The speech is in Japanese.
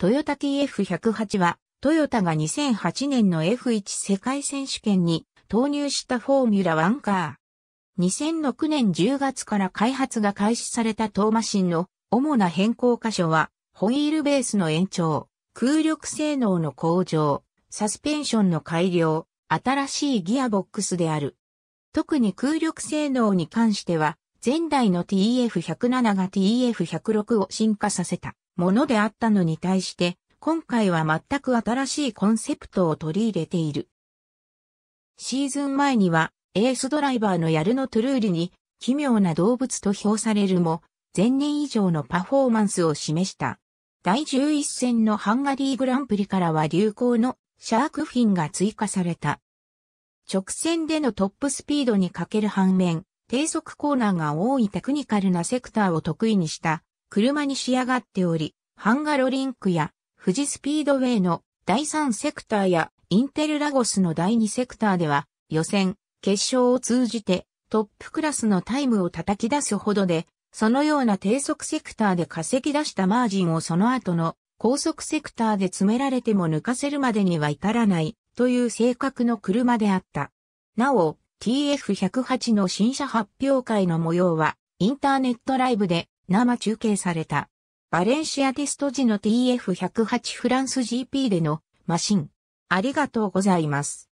トヨタ TF108 は、トヨタが2008年の F1 世界選手権に投入したフォーミュラ1カー。2006年10月から開発が開始されたトーマシンの主な変更箇所は、ホイールベースの延長、空力性能の向上、サスペンションの改良、新しいギアボックスである。特に空力性能に関しては、前代の TF107 が TF106 を進化させたものであったのに対して、今回は全く新しいコンセプトを取り入れている。シーズン前には、エースドライバーのヤルノ・トゥルーリに、奇妙な動物と評されるも、前年以上のパフォーマンスを示した。第11戦のハンガリーグランプリからは流行のシャークフィンが追加された。直線でのトップスピードに欠ける反面、低速コーナーが多いテクニカルなセクターを得意にした車に仕上がっており、ハンガロリンクや富士スピードウェイの第3セクターやインテルラゴスの第2セクターでは予選、決勝を通じてトップクラスのタイムを叩き出すほどで、そのような低速セクターで稼ぎ出したマージンをその後の高速セクターで詰められても抜かせるまでには至らないという性格の車であった。なお、TF108 の新車発表会の模様は、インターネットライブで生中継された。バレンシアテスト時の TF108 フランス GP でのマシン。ありがとうございます。